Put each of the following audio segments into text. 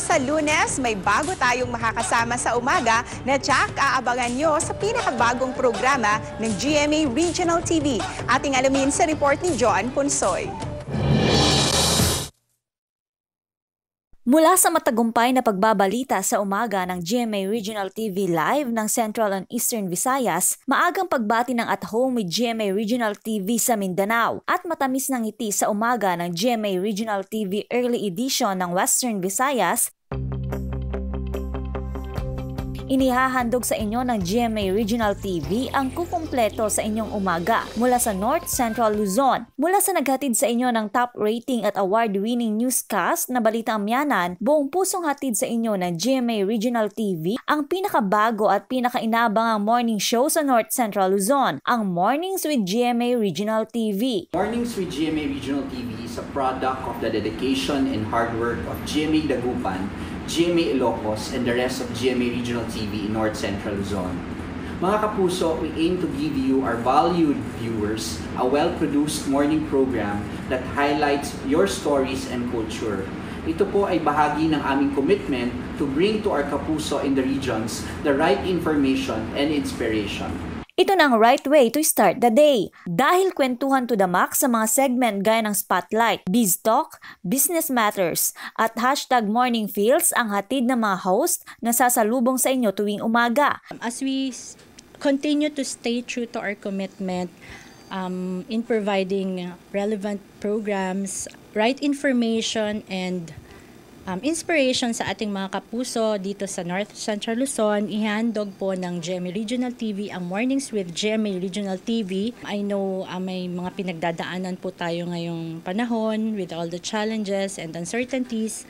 sa lunes, may bago tayong makakasama sa umaga na Jack aabangan nyo sa pinakabagong programa ng GMA Regional TV. Ating alamin sa report ni John Punsoy. Mula sa matagumpay na pagbabalita sa umaga ng GMA Regional TV Live ng Central and Eastern Visayas, maagang pagbati ng At Home with GMA Regional TV sa Mindanao at matamis ng ngiti sa umaga ng GMA Regional TV Early Edition ng Western Visayas Inihahandog sa inyo ng GMA Regional TV ang kukumpleto sa inyong umaga mula sa North Central Luzon. Mula sa naghatid sa inyo ng top rating at award-winning newscast na Balita Amyanan, buong pusong hatid sa inyo ng GMA Regional TV ang pinakabago at pinakainabangang morning show sa North Central Luzon, ang Mornings with GMA Regional TV. Mornings with GMA Regional TV is a product of the dedication and hard work of GMA Dagupan, GMA Ilocos, and the rest of GMA Regional TV TV North Central Zone. Mga kapuso, we aim to give you, our valued viewers, a well-produced morning program that highlights your stories and culture. Ito po ay bahagi ng aming commitment to bring to our kapuso in the regions the right information and inspiration. Ito na ang right way to start the day. Dahil kwentuhan to the max sa mga segment gaya ng Spotlight, Biz Talk, Business Matters, at hashtag Morning Feels ang hatid ng mga host na sasalubong sa inyo tuwing umaga. As we continue to stay true to our commitment um, in providing relevant programs, right information, and um, inspiration sa ating mga kapuso dito sa North Central Luzon. Ihandog po ng GMA Regional TV ang Mornings with GMA Regional TV. I know uh, may mga pinagdadaanan po tayo ngayong panahon with all the challenges and uncertainties.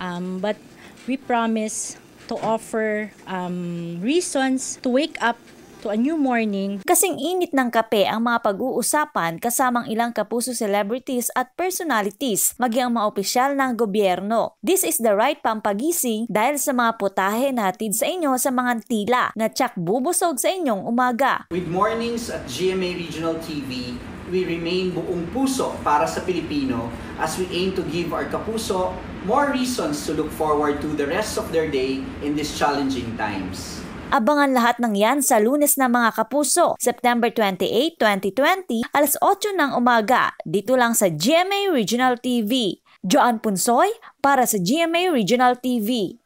Um, but we promise to offer um, reasons to wake up to a new morning. Kasing init ng kape ang mga pag-uusapan kasamang ilang kapuso celebrities at personalities, maging mga opisyal ng gobyerno. This is the right pampagising dahil sa mga putahe na hatid sa inyo sa mga tila na tsak bubusog sa inyong umaga. With mornings at GMA Regional TV, we remain buong puso para sa Pilipino as we aim to give our kapuso more reasons to look forward to the rest of their day in these challenging times. Abangan lahat ng yan sa lunes na mga kapuso, September 28, 2020, alas 8 ng umaga, dito lang sa GMA Regional TV. Joan Punsoy para sa GMA Regional TV.